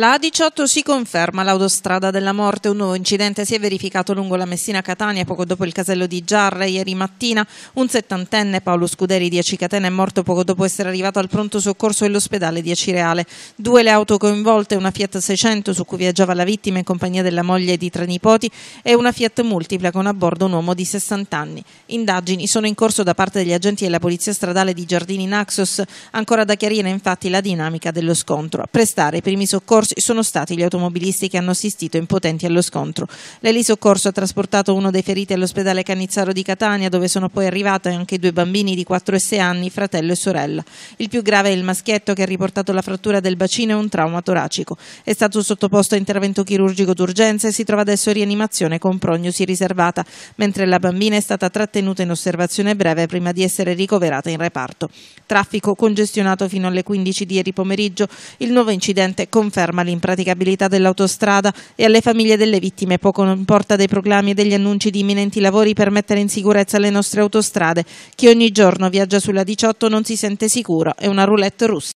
La A18 si conferma l'autostrada della morte. Un nuovo incidente si è verificato lungo la Messina-Catania poco dopo il casello di Giarre ieri mattina. Un settantenne, Paolo Scuderi di Acicatena, è morto poco dopo essere arrivato al pronto soccorso dell'ospedale di Acireale. Due le auto coinvolte, una Fiat 600 su cui viaggiava la vittima in compagnia della moglie e di tre nipoti e una Fiat multipla con a bordo un uomo di 60 anni. Indagini sono in corso da parte degli agenti della Polizia Stradale di Giardini Naxos, ancora da chiarire infatti la dinamica dello scontro. A prestare i primi soccorsi sono stati gli automobilisti che hanno assistito impotenti allo scontro. L'elisoccorso ha trasportato uno dei feriti all'ospedale Canizzaro di Catania, dove sono poi arrivati anche due bambini di 4 e 6 anni, fratello e sorella. Il più grave è il maschietto che ha riportato la frattura del bacino e un trauma toracico. È stato sottoposto a intervento chirurgico d'urgenza e si trova adesso in rianimazione con prognosi riservata, mentre la bambina è stata trattenuta in osservazione breve prima di essere ricoverata in reparto. Traffico congestionato fino alle 15 di ieri pomeriggio. Il nuovo incidente conferma allarma l'impraticabilità dell'autostrada e alle famiglie delle vittime poco importa dei proclami e degli annunci di imminenti lavori per mettere in sicurezza le nostre autostrade. Chi ogni giorno viaggia sulla 18 non si sente sicuro, è una roulette russa.